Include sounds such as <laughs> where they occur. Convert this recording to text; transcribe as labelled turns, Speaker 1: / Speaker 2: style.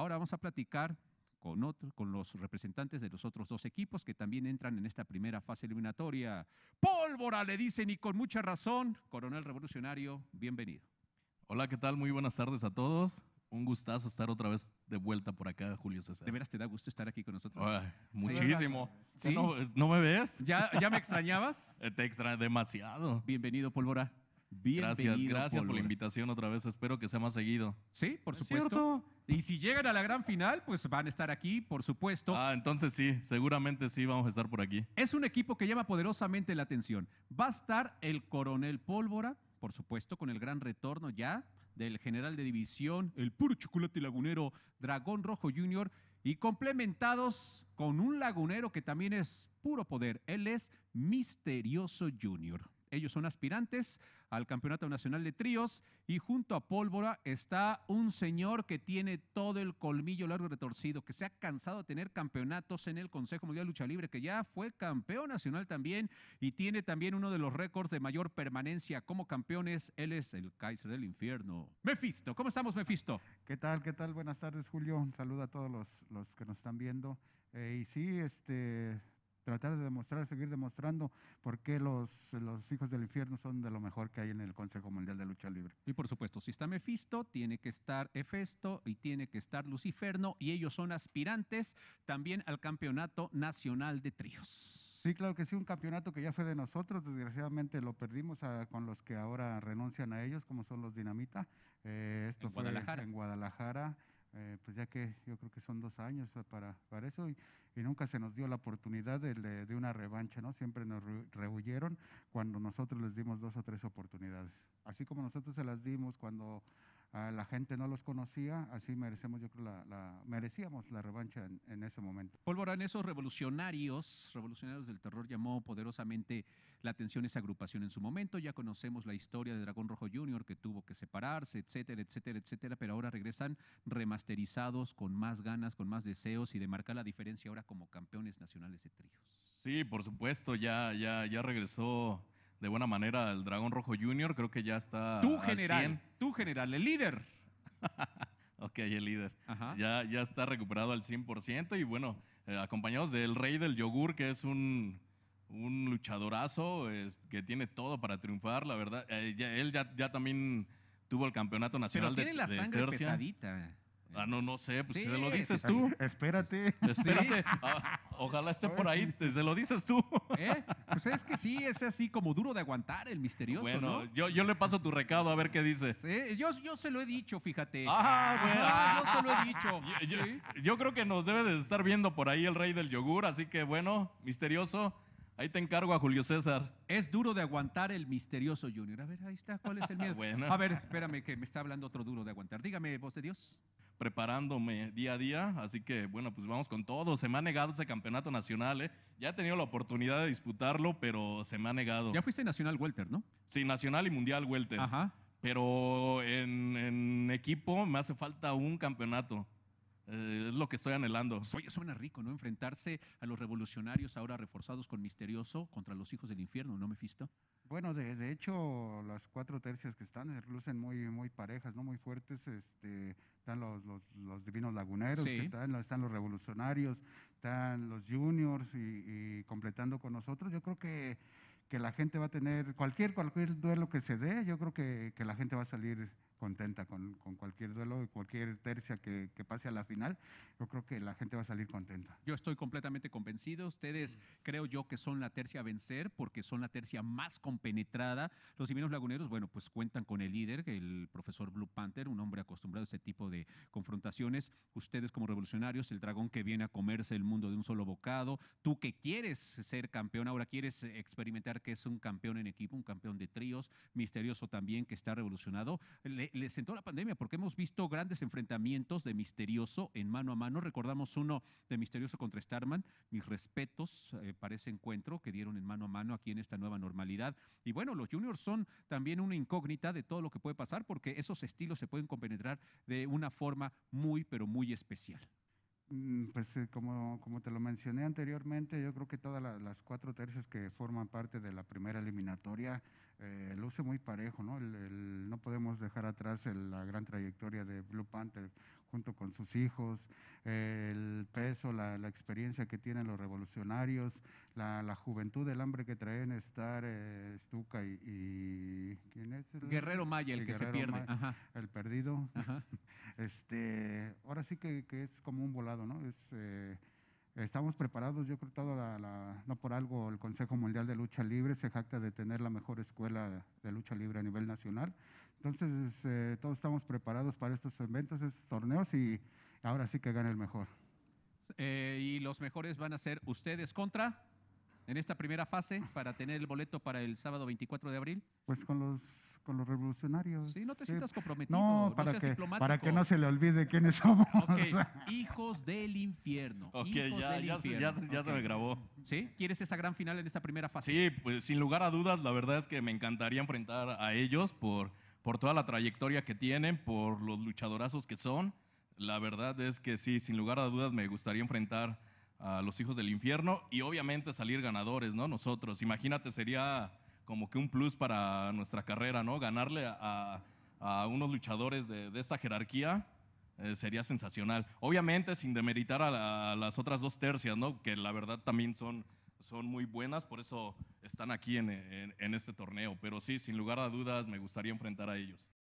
Speaker 1: Ahora vamos a platicar con, con los representantes de los otros dos equipos que también entran en esta primera fase eliminatoria. Pólvora, le dicen, y con mucha razón,
Speaker 2: coronel revolucionario, bienvenido. Hola, ¿qué tal? Muy buenas tardes a todos. Un gustazo estar otra vez de vuelta por acá, Julio César. De veras te da gusto estar aquí con nosotros. muchísimo. ¿No, me ves? ¿Ya, ya me extrañabas? <laughs> Eh, te extrañé demasiado. Bienvenido, Pólvora gracias, gracias por la invitación otra vez. Espero que sea más seguido. Sí, por supuesto. Y si llegan a la gran final, pues van a estar aquí, por supuesto. Ah, entonces sí, seguramente sí
Speaker 1: vamos a estar por aquí. Es un equipo que llama poderosamente la atención. Va a estar el coronel Pólvora, por supuesto, con el gran retorno ya del general de división, el puro chocolate lagunero Dragón Rojo Jr. Y complementados con un lagunero que también es puro poder. Él es Misterioso Jr. Ellos son aspirantes al Campeonato Nacional de Tríos y junto a Pólvora está un señor que tiene todo el colmillo largo y retorcido, que se ha cansado de tener campeonatos en el Consejo Mundial de Lucha Libre, que ya fue campeón nacional también y tiene también uno de los récords de mayor permanencia como campeones. Él es el Kaiser del Infierno. Mefisto, ¿cómo estamos, Mefisto?
Speaker 3: ¿Qué tal? ¿Qué tal? Buenas tardes, Julio. Un saludo a todos los, que nos están viendo. Eh, y sí, este, tratar de demostrar, seguir demostrando por qué los, los hijos del infierno son de lo mejor que hay en el Consejo Mundial de Lucha Libre.
Speaker 1: Y por supuesto, si está Mefisto, tiene que estar Hefesto y tiene que estar Luciferno, y ellos son aspirantes también al Campeonato Nacional de Tríos.
Speaker 3: Sí, claro que sí, un campeonato que ya fue de nosotros, desgraciadamente lo perdimos con los que ahora renuncian a ellos, como son los Dinamita. Eh, esto fue en Guadalajara. Eh, pues ya que yo creo que son dos años eh, para, para eso, y, nunca se nos dio la oportunidad de, de una revancha, ¿no? Siempre nos rehuyeron cuando nosotros les dimos dos o tres oportunidades. Así como nosotros se las dimos cuando la gente no los conocía, así merecemos, yo creo, la, merecíamos la revancha en, ese momento.
Speaker 1: Pólvora, en esos revolucionarios, revolucionarios del terror, llamó poderosamente la atención esa agrupación en su momento. Ya conocemos la historia de Dragón Rojo Junior, que tuvo que separarse, etcétera, etcétera, etcétera, pero ahora regresan remasterizados, con más ganas, con más deseos y de marcar la diferencia ahora como campeones nacionales de tríos.
Speaker 2: Sí, por supuesto, ya, ya, ya regresó de buena manera el Dragón Rojo Junior. Creo que ya está. Tú, general. 100. Tú, general, el líder. <laughs> ok, el líder. Ya, ya está recuperado al 100%. Y bueno, eh, acompañados del Rey del Yogur, que es un, luchadorazo que tiene todo para triunfar, la verdad. Eh, él ya, ya, también tuvo el campeonato nacional Pero tiene la sangre pesadita. Ah, no, no sé, pues se lo dices tú.
Speaker 3: Espérate. Espérate,
Speaker 2: ojalá esté por ahí, se lo dices tú. Pues es
Speaker 1: que sí, es así como duro de aguantar el misterioso, bueno,
Speaker 2: yo, yo le paso tu recado a ver qué dice.
Speaker 1: Sí, yo, se lo he dicho, fíjate. Ah,
Speaker 2: bueno. yo se lo he dicho. <laughs> Yo, creo que nos debe de estar viendo por ahí el rey del yogur, así que bueno, misterioso, ahí te encargo a Julio César. Es duro de aguantar el misterioso Junior. A
Speaker 1: ver, ahí está, ¿cuál es el <laughs> miedo?
Speaker 2: A ver, espérame, que me está hablando otro duro de aguantar. Dígame, voz de Dios preparándome día a día, así que bueno, pues vamos con todo. Se me ha negado ese campeonato nacional, ¿eh? ya he tenido la oportunidad de disputarlo, pero se me ha negado. Ya fuiste nacional welter, ¿no? Sí, nacional y mundial welter. Pero en equipo me hace falta un campeonato. Eh, es lo que estoy anhelando. Oye, suena rico, ¿no? Enfrentarse a los revolucionarios
Speaker 3: ahora reforzados con misterioso contra los hijos del infierno, ¿no, Mefisto? Bueno, de, hecho, las cuatro tercias que están eh, lucen muy, muy parejas, ¿no? Muy fuertes. Este, están los, divinos laguneros, están, los revolucionarios, están los juniors y completando con nosotros. Yo creo que que la gente va a tener, cualquier, cualquier duelo que se dé, yo creo que, que la gente va a salir contenta con, con cualquier duelo y cualquier tercia que, que, pase a la final, yo creo que la gente va a salir contenta.
Speaker 1: Yo estoy completamente convencido, ustedes creo yo que son la tercia a vencer porque son la tercia más compenetrada. Los divinos Laguneros, bueno, pues cuentan con el líder, el profesor Blue Panther, un hombre acostumbrado a este tipo de confrontaciones. Ustedes como revolucionarios, el dragón que viene a comerse el mundo de un solo bocado, tú que quieres ser campeón, ahora quieres experimentar que es un campeón en equipo, un campeón de tríos, Misterioso también, que está revolucionado. Le, sentó la pandemia porque hemos visto grandes enfrentamientos de Misterioso en mano a mano. Recordamos uno de Misterioso contra Starman. Mis respetos eh, para ese encuentro que dieron en mano a mano aquí en esta nueva normalidad. Y bueno, los juniors son también una incógnita de todo lo que puede pasar porque esos estilos se pueden compenetrar de una forma muy, pero muy especial.
Speaker 3: Mm, pues eh, como, te lo mencioné anteriormente, yo creo que todas las, cuatro tercias que forman parte de la primera eliminatoria eh, luce muy parejo, ¿no? no podemos dejar atrás la gran trayectoria de Blue Panther junto con sus hijos, eh, el peso, la, experiencia que tienen los revolucionarios, la, juventud, el hambre que traen estar eh, Stuka y, ¿quién es? Guerrero Maya, el, que se pierde, el perdido. <laughs> este, ahora sí que, que, es como un volado, ¿no? Es eh, Estamos preparados, yo creo, que la, no por algo el Consejo Mundial de Lucha Libre se jacta de tener la mejor escuela de lucha libre a nivel nacional. Entonces, este, todos estamos preparados para estos eventos, estos torneos y ahora sí que gane el mejor.
Speaker 1: Eh, y los mejores van a ser ustedes contra en esta primera fase para tener el boleto para el sábado 24 de abril?
Speaker 3: Pues con los, con los revolucionarios. Sí, no te sientas comprometido. No, para, no que, para que no se le olvide quiénes somos. <laughs> <laughs>
Speaker 2: Hijos del infierno. Ok, ya, ya, se me grabó. ¿Sí? ¿Quieres esa gran final en esta primera fase? Sí, pues sin lugar a dudas, la verdad es que me encantaría enfrentar a ellos por, por toda la trayectoria que tienen, por los luchadorazos que son. La verdad es que sí, sin lugar a dudas, me gustaría enfrentar a los hijos del infierno y obviamente salir ganadores, ¿no? Nosotros, imagínate, sería como que un plus para nuestra carrera, ¿no? Ganarle a, unos luchadores de, esta jerarquía eh, sería sensacional. Obviamente sin demeritar a, las otras dos tercias, ¿no? Que la verdad también son, son muy buenas, por eso están aquí en este torneo. Pero sí, sin lugar a dudas,
Speaker 3: me gustaría enfrentar a ellos.